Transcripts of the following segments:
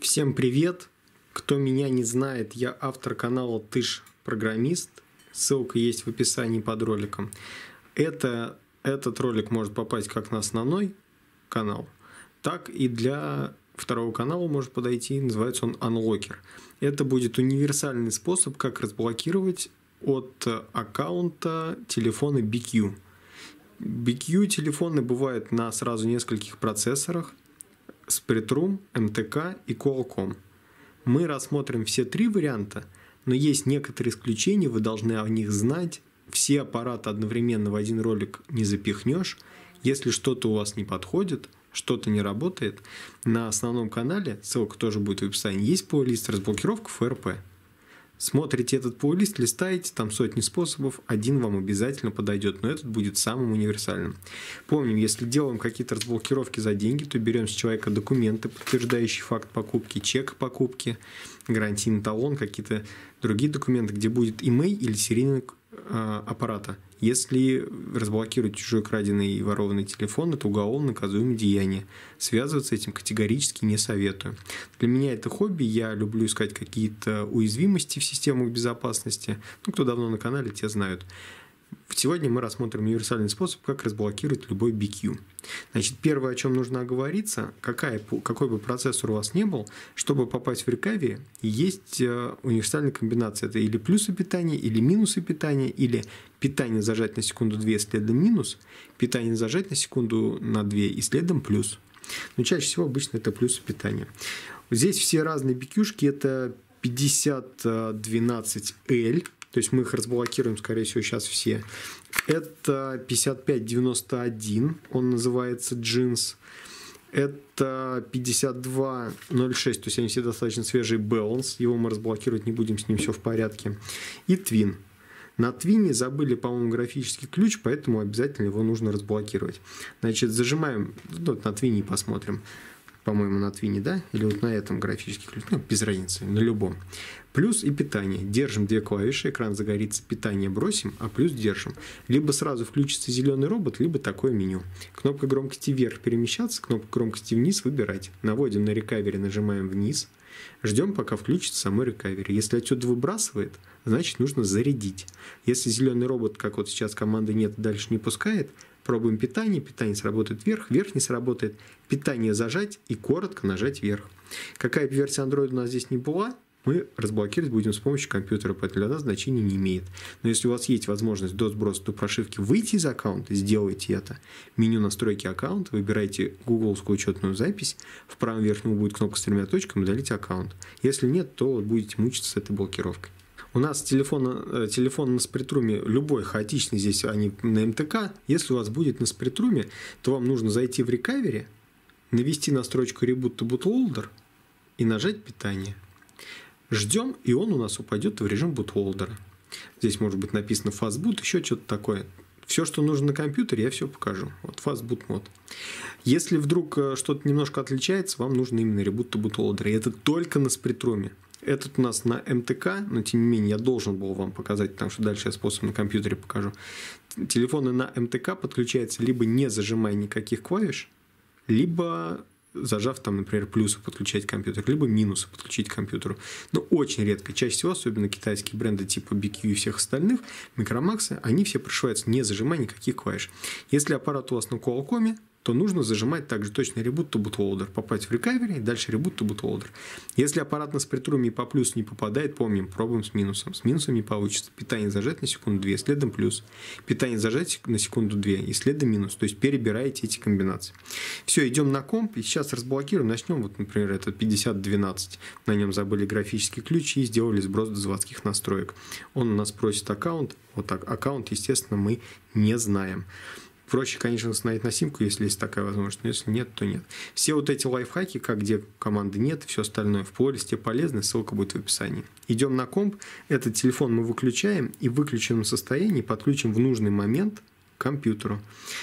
Всем привет! Кто меня не знает, я автор канала Тыш Программист. Ссылка есть в описании под роликом. Это, этот ролик может попасть как на основной канал, так и для второго канала может подойти. Называется он Unlocker. Это будет универсальный способ, как разблокировать от аккаунта телефона BQ. BQ телефоны бывают на сразу нескольких процессорах. Spritrум, MTK и Qualcomm. Мы рассмотрим все три варианта, но есть некоторые исключения, вы должны о них знать. Все аппараты одновременно в один ролик не запихнешь. Если что-то у вас не подходит, что-то не работает, на основном канале, ссылка тоже будет в описании, есть плейлист разблокировка ФРП. Смотрите этот плейлист, листаете, там сотни способов, один вам обязательно подойдет, но этот будет самым универсальным. Помним, если делаем какие-то разблокировки за деньги, то берем с человека документы, подтверждающие факт покупки, чек покупки, гарантийный талон, какие-то другие документы, где будет имей или серийный э, аппарата – если разблокировать чужой краденый и ворованный телефон, это уголовно наказуемое деяние. Связываться с этим категорически не советую. Для меня это хобби, я люблю искать какие-то уязвимости в системах безопасности. Ну, кто давно на канале, те знают. Сегодня мы рассмотрим универсальный способ, как разблокировать любой BQ. Значит, первое, о чем нужно оговориться, какая, какой бы процессор у вас не был, чтобы попасть в рекави, есть э, универсальная комбинация. Это или плюсы питания, или минусы питания, или питание зажать на секунду 2 следом минус, питание зажать на секунду на 2 и следом плюс. Но чаще всего обычно это плюсы питания. Здесь все разные BQ-шки, это 5012L, то есть мы их разблокируем, скорее всего, сейчас все. Это 5591, он называется джинс. Это 52.06, то есть они все достаточно свежий баланс. Его мы разблокировать не будем, с ним все в порядке. И твин. На твине забыли, по-моему, графический ключ, поэтому обязательно его нужно разблокировать. Значит, зажимаем, ну, вот на твине посмотрим по-моему, на Твине, да? Или вот на этом графических ключ, ну, без разницы, на любом. Плюс и питание. Держим две клавиши, экран загорится, питание бросим, а плюс держим. Либо сразу включится зеленый робот, либо такое меню. Кнопка громкости вверх перемещаться, кнопка громкости вниз выбирать. Наводим на рекавере, нажимаем вниз. Ждем, пока включится самой рекавери. Если отсюда выбрасывает, значит нужно зарядить. Если зеленый робот, как вот сейчас команды нет, дальше не пускает, Пробуем питание, питание сработает вверх, вверх не сработает. Питание зажать и коротко нажать вверх. Какая версия Android у нас здесь не была, мы разблокировать будем с помощью компьютера, поэтому для нас значения не имеет. Но если у вас есть возможность до сброса до прошивки выйти из аккаунта, сделайте это. Меню настройки аккаунта, выбирайте гугловскую учетную запись, в правом верхнем будет кнопка с тремя точками, удалите аккаунт. Если нет, то будете мучиться с этой блокировкой. У нас телефон, э, телефон на спритруме любой хаотичный здесь, а не на МТК. Если у вас будет на спритруме, то вам нужно зайти в рекавере, навести на строчку Reboot to Bootloader и нажать «Питание». Ждем, и он у нас упадет в режим бутлоудера. Здесь может быть написано фастбут, еще что-то такое. Все, что нужно на компьютере, я все покажу. Вот fastboot мод. Если вдруг э, что-то немножко отличается, вам нужно именно Reboot to Bootloader. И это только на спритруме. Этот у нас на МТК, но тем не менее я должен был вам показать, потому что дальше я способ на компьютере покажу. Телефоны на МТК подключаются либо не зажимая никаких клавиш, либо зажав там, например, плюсы подключать к компьютеру, либо минусы подключить к компьютеру. Но очень редко, чаще всего, особенно китайские бренды типа BQ и всех остальных, микромаксы, они все прошиваются не зажимая никаких клавиш. Если аппарат у вас на Qualcomm, то нужно зажимать также точно ребут to bootloader, попасть в recovery, и дальше ребут to bootloader. Если аппарат на спритруме по плюсу не попадает, помним, пробуем с минусом. С минусом не получится. Питание зажать на секунду 2, следом плюс. Питание зажать на секунду 2 и следом минус. То есть перебираете эти комбинации. Все, идем на комп и сейчас разблокируем. Начнем, вот, например, этот 5012. На нем забыли графический ключ и сделали сброс до заводских настроек. Он у нас просит аккаунт. Вот так. Аккаунт, естественно, мы не знаем. Проще, конечно, установить на симку, если есть такая возможность, но если нет, то нет. Все вот эти лайфхаки, как где команды нет, все остальное в плористе полезно, ссылка будет в описании. Идем на комп, этот телефон мы выключаем и в выключенном состоянии подключим в нужный момент к компьютеру.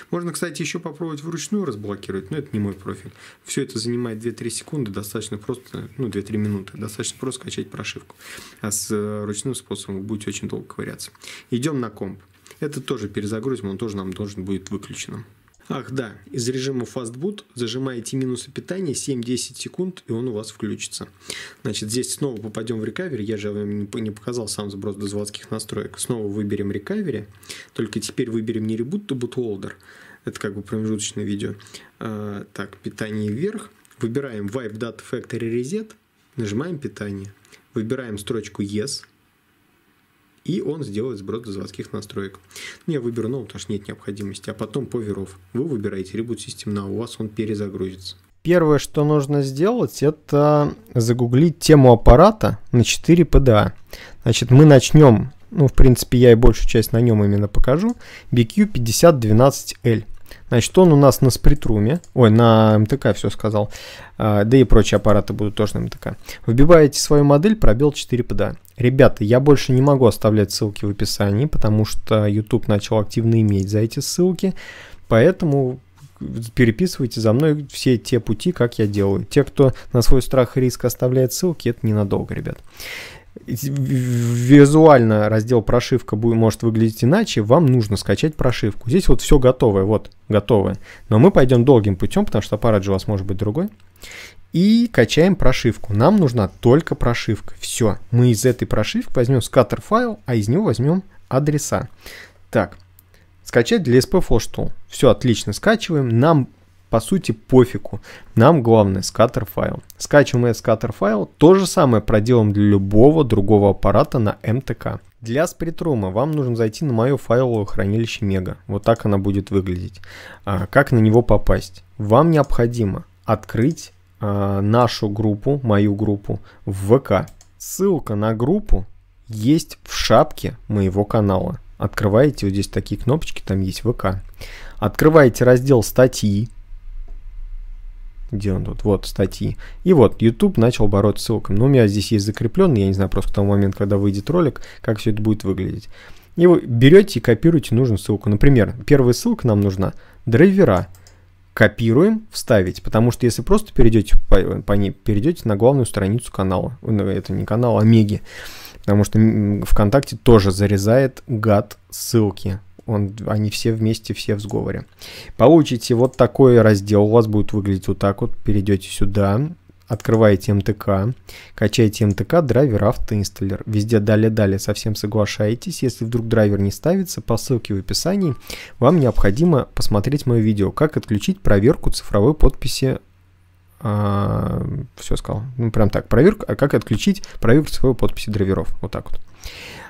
Можно, кстати, еще попробовать вручную разблокировать, но это не мой профиль. Все это занимает 2-3 секунды, достаточно просто, ну, 2-3 минуты, достаточно просто скачать прошивку. А с э, ручным способом будет очень долго ковыряться. Идем на комп. Это тоже перезагрузим, он тоже нам должен будет выключенным. Ах, да, из режима Fast Boot зажимаете минусы питания 7-10 секунд, и он у вас включится. Значит, здесь снова попадем в рекавери. Я же вам не показал сам сброс до заводских настроек. Снова выберем рекавери, только теперь выберем не Reboot to Bootloader. Это как бы промежуточное видео. А, так, питание вверх. Выбираем Wipe Data Factory Reset, нажимаем питание. Выбираем строчку Yes – и он сделает сброс до заводских настроек. Ну, я выберу новый, ну, потому что нет необходимости, а потом поверов. Вы выбираете Reboot System Now, у вас он перезагрузится. Первое, что нужно сделать, это загуглить тему аппарата на 4 PDA. А. Значит, мы начнем, ну, в принципе, я и большую часть на нем именно покажу, BQ5012L. Значит, он у нас на спритруме, ой, на МТК все сказал, а, да и прочие аппараты будут тоже на МТК. Вбиваете свою модель, пробел 4 ПДА. Ребята, я больше не могу оставлять ссылки в описании, потому что YouTube начал активно иметь за эти ссылки, поэтому переписывайте за мной все те пути, как я делаю. Те, кто на свой страх и риск оставляет ссылки, это ненадолго, ребят визуально раздел прошивка будет, может выглядеть иначе, вам нужно скачать прошивку. Здесь вот все готовое, вот готовое. Но мы пойдем долгим путем, потому что аппарат же у вас может быть другой. И качаем прошивку. Нам нужна только прошивка. Все. Мы из этой прошивки возьмем скаттер файл, а из него возьмем адреса. Так, скачать для SP Flash Все отлично, скачиваем. Нам по сути пофигу. Нам главное скатер файл. Скачиваем этот scatter файл. То же самое проделаем для любого другого аппарата на МТК. Для спритрума вам нужно зайти на мое файловое хранилище Мега. Вот так она будет выглядеть. А, как на него попасть? Вам необходимо открыть а, нашу группу, мою группу в ВК. Ссылка на группу есть в шапке моего канала. Открываете, вот здесь такие кнопочки, там есть ВК. Открываете раздел статьи, где он тут? Вот, статьи. И вот, YouTube начал бороться ссылками. Но ну, у меня здесь есть закрепленный, я не знаю, просто к тому моменту, когда выйдет ролик, как все это будет выглядеть. И вы берете и копируете нужную ссылку. Например, первая ссылка нам нужна – драйвера. Копируем, вставить, потому что если просто перейдете по, по ней, перейдете на главную страницу канала, ну, это не канал, а Меги, потому что ВКонтакте тоже зарезает гад ссылки. Он, они все вместе, все в сговоре. Получите вот такой раздел. У вас будет выглядеть вот так вот. Перейдете сюда, открываете МТК, качаете МТК, драйвер, автоинсталлер. Везде далее-далее совсем соглашаетесь. Если вдруг драйвер не ставится, по ссылке в описании, вам необходимо посмотреть мое видео, как отключить проверку цифровой подписи а, все сказал. Ну, прям так, проверка, как отключить проверку своего подписи драйверов. Вот так вот.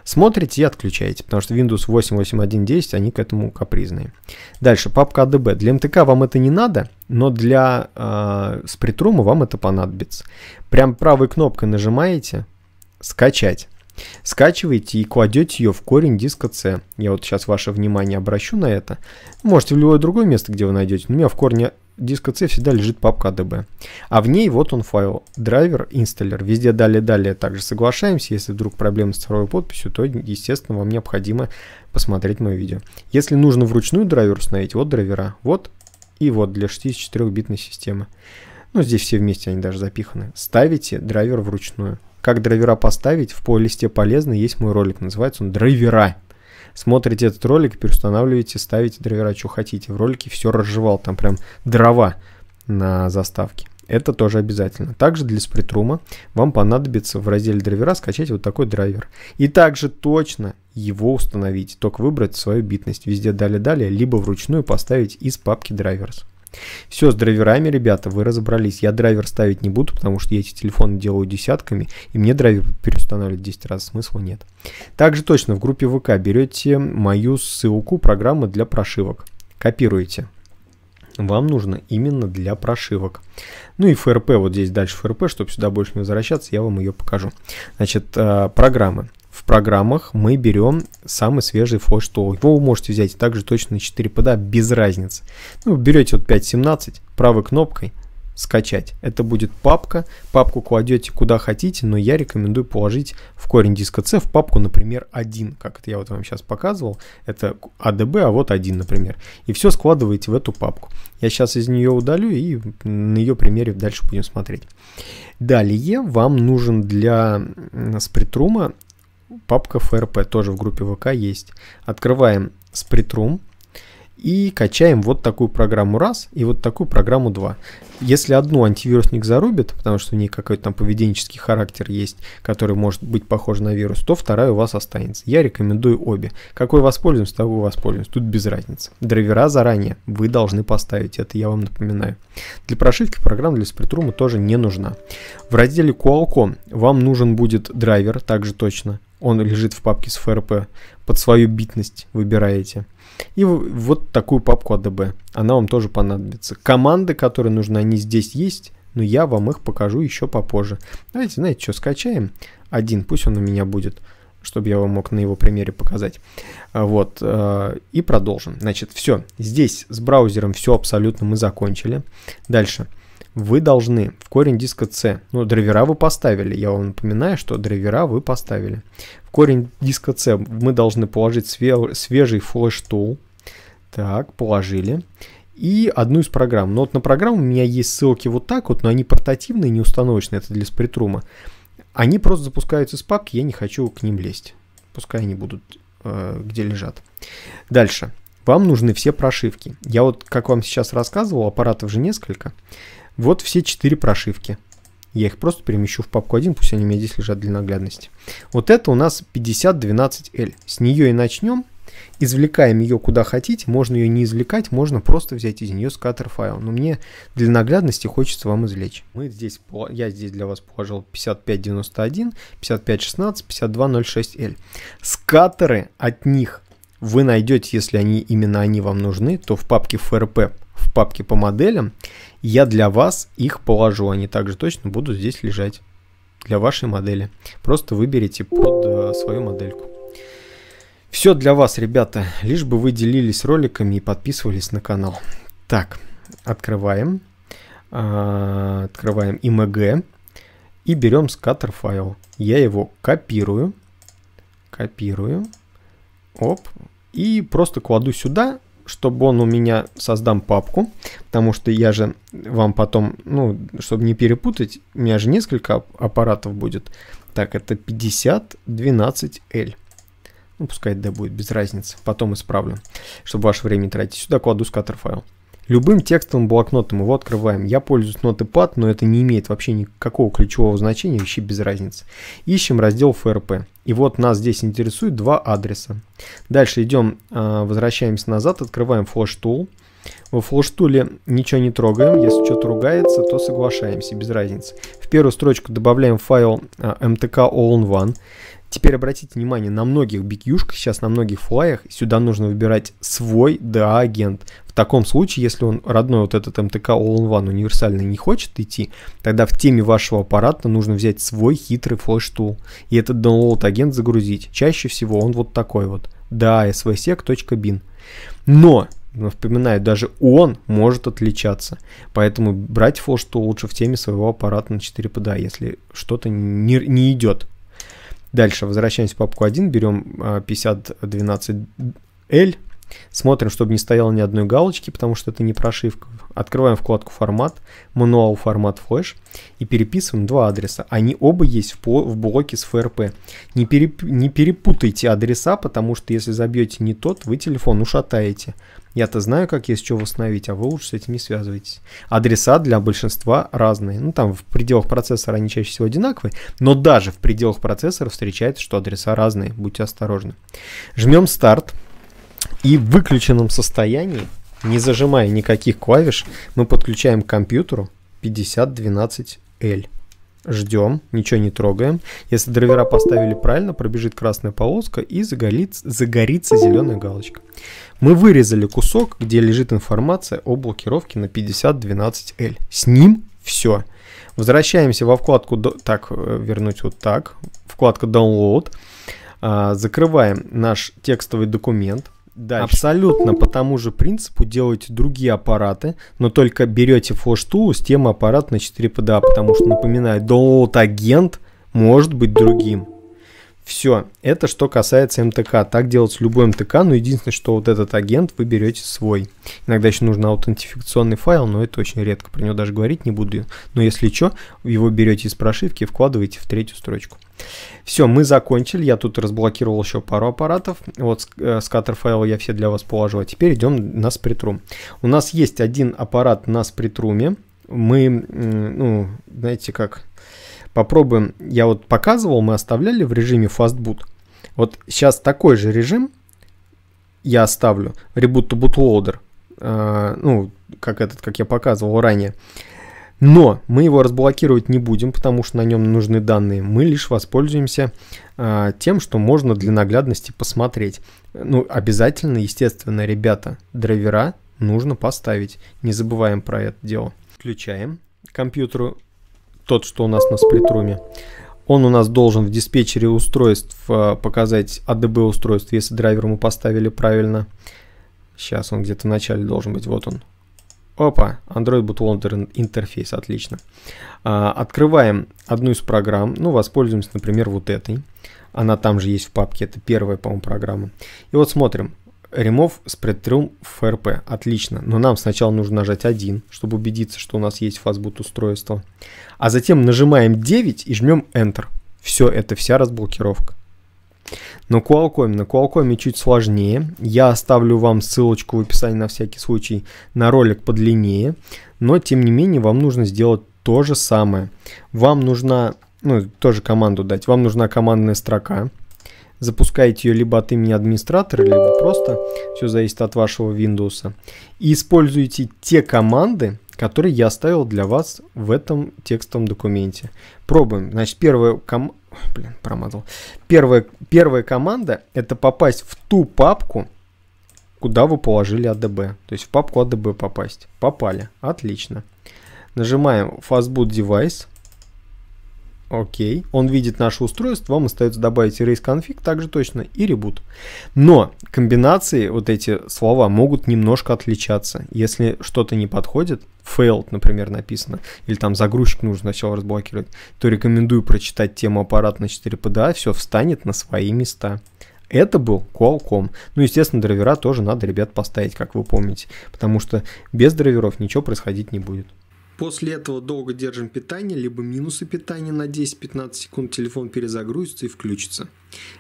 Смотрите и отключаете, потому что Windows 8, они к этому капризные. Дальше, папка ADB. Для МТК эм вам это не надо, но для э, спритрума вам это понадобится. Прям правой кнопкой нажимаете «Скачать». Скачиваете и кладете ее в корень диска C. Я вот сейчас ваше внимание обращу на это. Можете в любое другое место, где вы найдете. У меня в корне диска C всегда лежит папка ADB. А, а в ней вот он файл, драйвер, инсталлер. Везде далее-далее также соглашаемся. Если вдруг проблемы с цифровой подписью, то, естественно, вам необходимо посмотреть мое видео. Если нужно вручную драйвер установить, вот драйвера, вот и вот для 64-битной системы. Ну, здесь все вместе они даже запиханы. Ставите драйвер вручную. Как драйвера поставить, в плейлисте полезно есть мой ролик, называется он «Драйвера» смотрите этот ролик, переустанавливаете, ставите драйвера, что хотите. В ролике все разжевал, там прям дрова на заставке. Это тоже обязательно. Также для спритрума вам понадобится в разделе драйвера скачать вот такой драйвер. И также точно его установить, только выбрать свою битность. Везде далее-далее, либо вручную поставить из папки драйверс. Все, с драйверами, ребята, вы разобрались. Я драйвер ставить не буду, потому что я эти телефоны делаю десятками, и мне драйвер переустанавливать 10 раз смысла нет. Также точно в группе ВК берете мою ссылку программы для прошивок. Копируете вам нужно именно для прошивок. Ну и ФРП, вот здесь дальше ФРП, чтобы сюда больше не возвращаться, я вам ее покажу. Значит, э, программы. В программах мы берем самый свежий флеш что Его вы можете взять также точно на 4 пода, без разницы. Ну, берете вот 5.17, правой кнопкой скачать. Это будет папка. Папку кладете куда хотите, но я рекомендую положить в корень диска C в папку, например, 1, как это я вот вам сейчас показывал. Это ADB, а, а вот 1, например. И все складываете в эту папку. Я сейчас из нее удалю и на ее примере дальше будем смотреть. Далее вам нужен для спритрума папка FRP, тоже в группе ВК есть. Открываем спритрум и качаем вот такую программу раз и вот такую программу два. Если одну антивирусник зарубит, потому что у нее какой-то там поведенческий характер есть, который может быть похож на вирус, то вторая у вас останется. Я рекомендую обе. Какой воспользуемся, того воспользуемся. Тут без разницы. Драйвера заранее вы должны поставить, это я вам напоминаю. Для прошивки программа для спиртрума тоже не нужна. В разделе Qualcomm вам нужен будет драйвер, также точно. Он лежит в папке с FRP. Под свою битность выбираете – и вот такую папку АДБ. Она вам тоже понадобится. Команды, которые нужны, они здесь есть, но я вам их покажу еще попозже. Давайте, знаете, что, скачаем один, пусть он у меня будет чтобы я вам мог на его примере показать. А, вот, а, и продолжим. Значит, все, здесь с браузером все абсолютно мы закончили. Дальше. Дальше вы должны в корень диска C, ну, драйвера вы поставили, я вам напоминаю, что драйвера вы поставили. В корень диска C мы должны положить све свежий флеш-тул. Так, положили. И одну из программ. Но ну, вот на программу у меня есть ссылки вот так вот, но они портативные, не установочные, это для спритрума. Они просто запускаются из папки, я не хочу к ним лезть. Пускай они будут э, где лежат. Дальше вам нужны все прошивки. Я вот, как вам сейчас рассказывал, аппаратов же несколько. Вот все четыре прошивки. Я их просто перемещу в папку 1, пусть они у меня здесь лежат для наглядности. Вот это у нас 5012L. С нее и начнем. Извлекаем ее куда хотите, можно ее не извлекать, можно просто взять из нее скатер файл. Но мне для наглядности хочется вам извлечь. Мы здесь, я здесь для вас положил 5591, 5516, 5206L. Скатеры от них вы найдете, если они именно они вам нужны, то в папке FRP, в папке по моделям, я для вас их положу. Они также точно будут здесь лежать для вашей модели. Просто выберите под э, свою модельку. Все для вас, ребята, лишь бы вы делились роликами и подписывались на канал. Так, открываем. Э, открываем img и берем скаттер файл. Я его копирую. Копирую Оп. И просто кладу сюда, чтобы он у меня создам папку, потому что я же вам потом, ну, чтобы не перепутать, у меня же несколько аппаратов будет. Так, это 5012L. Ну, пускай D будет, без разницы. Потом исправлю, чтобы ваше время тратить. Сюда кладу скаттер файл. Любым текстовым блокнотом его открываем. Я пользуюсь Notepad, но это не имеет вообще никакого ключевого значения, вообще без разницы. Ищем раздел FRP. И вот нас здесь интересует два адреса. Дальше идем, а, возвращаемся назад, открываем Flash Tool. Во флоштуле ничего не трогаем, если что-то ругается, то соглашаемся, без разницы. В первую строчку добавляем файл mtk а, all in one. Теперь обратите внимание, на многих бикюшках, сейчас на многих флаях, сюда нужно выбирать свой DA-агент. В таком случае, если он родной вот этот МТК All-in-One универсальный не хочет идти, тогда в теме вашего аппарата нужно взять свой хитрый флеш-тул и этот download-агент загрузить. Чаще всего он вот такой вот, DA-svsec.bin. Но напоминаю, даже он может отличаться. Поэтому брать флош, что лучше в теме своего аппарата на 4 PDA, если что-то не, не идет Дальше возвращаемся в папку 1, берем 5012L, а, Смотрим, чтобы не стояло ни одной галочки, потому что это не прошивка. Открываем вкладку «Формат», «Мануал формат флеш» и переписываем два адреса. Они оба есть в, блоке с ФРП. Не, переп не перепутайте адреса, потому что если забьете не тот, вы телефон ушатаете. Я-то знаю, как есть что восстановить, а вы лучше с этим не связывайтесь. Адреса для большинства разные. Ну, там в пределах процессора они чаще всего одинаковые, но даже в пределах процессора встречается, что адреса разные. Будьте осторожны. Жмем «Старт». И в выключенном состоянии, не зажимая никаких клавиш, мы подключаем к компьютеру 5012L. Ждем, ничего не трогаем. Если драйвера поставили правильно, пробежит красная полоска и загорится, загорится зеленая галочка. Мы вырезали кусок, где лежит информация о блокировке на 5012L. С ним все. Возвращаемся во вкладку... Так, э, вернуть вот так. Вкладка Download. А, закрываем наш текстовый документ дальше. Абсолютно по тому же принципу делаете другие аппараты, но только берете фошту с тем аппарат на 4 пда, потому что, напоминаю, доут-агент может быть другим. Все, это что касается МТК. Так делать с любой МТК, но единственное, что вот этот агент вы берете свой. Иногда еще нужен аутентификационный файл, но это очень редко, про него даже говорить не буду. Но если что, его берете из прошивки и вкладываете в третью строчку. Все, мы закончили. Я тут разблокировал еще пару аппаратов. Вот э, скатер скаттер файл я все для вас положил. А теперь идем на спритрум. У нас есть один аппарат на спритруме. Мы, ну, знаете как, Попробуем, я вот показывал, мы оставляли в режиме fastboot. Вот сейчас такой же режим я оставлю, reboot to bootloader, э, ну, как этот, как я показывал ранее. Но мы его разблокировать не будем, потому что на нем нужны данные. Мы лишь воспользуемся э, тем, что можно для наглядности посмотреть. Ну, обязательно, естественно, ребята, драйвера нужно поставить. Не забываем про это дело. Включаем компьютеру тот, что у нас на сплитруме. Он у нас должен в диспетчере устройств э, показать ADB а устройство, если драйвер мы поставили правильно. Сейчас он где-то в начале должен быть, вот он. Опа, Android Bootloader интерфейс, отлично. А, открываем одну из программ, ну, воспользуемся, например, вот этой. Она там же есть в папке, это первая, по-моему, программа. И вот смотрим, Remove Spread Trim FRP. Отлично. Но нам сначала нужно нажать 1, чтобы убедиться, что у нас есть фастбут устройство. А затем нажимаем 9 и жмем Enter. Все, это вся разблокировка. На Qualcomm, на Qualcomm чуть сложнее. Я оставлю вам ссылочку в описании на всякий случай на ролик подлиннее. Но, тем не менее, вам нужно сделать то же самое. Вам нужна, ну, тоже команду дать. Вам нужна командная строка. Запускаете ее либо от имени администратора, либо просто. Все зависит от вашего Windows. И используйте те команды, которые я оставил для вас в этом текстовом документе. Пробуем. Значит, первая ком... Блин, промазал. Первая, первая команда – это попасть в ту папку, куда вы положили ADB. То есть в папку ADB попасть. Попали. Отлично. Нажимаем Fastboot Device. Окей, он видит наше устройство, вам остается добавить erase config, также точно, и reboot. Но комбинации, вот эти слова, могут немножко отличаться. Если что-то не подходит, failed, например, написано, или там загрузчик нужно сначала разблокировать, то рекомендую прочитать тему аппарат на 4PDA, а, все встанет на свои места. Это был Qualcomm. Ну, естественно, драйвера тоже надо, ребят, поставить, как вы помните, потому что без драйверов ничего происходить не будет. После этого долго держим питание, либо минусы питания на 10-15 секунд, телефон перезагрузится и включится.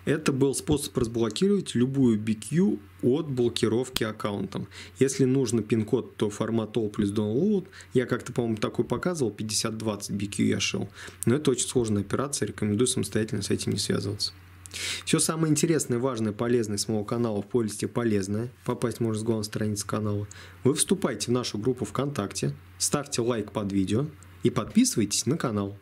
Это был способ разблокировать любую BQ от блокировки аккаунтом. Если нужно пин-код, то формат all плюс download. Я как-то, по-моему, такой показывал, 50-20 BQ я шел. Но это очень сложная операция, рекомендую самостоятельно с этим не связываться. Все самое интересное, важное, полезное с моего канала в полисте «Полезное», попасть можно с главной страницы канала, вы вступайте в нашу группу ВКонтакте, ставьте лайк под видео и подписывайтесь на канал.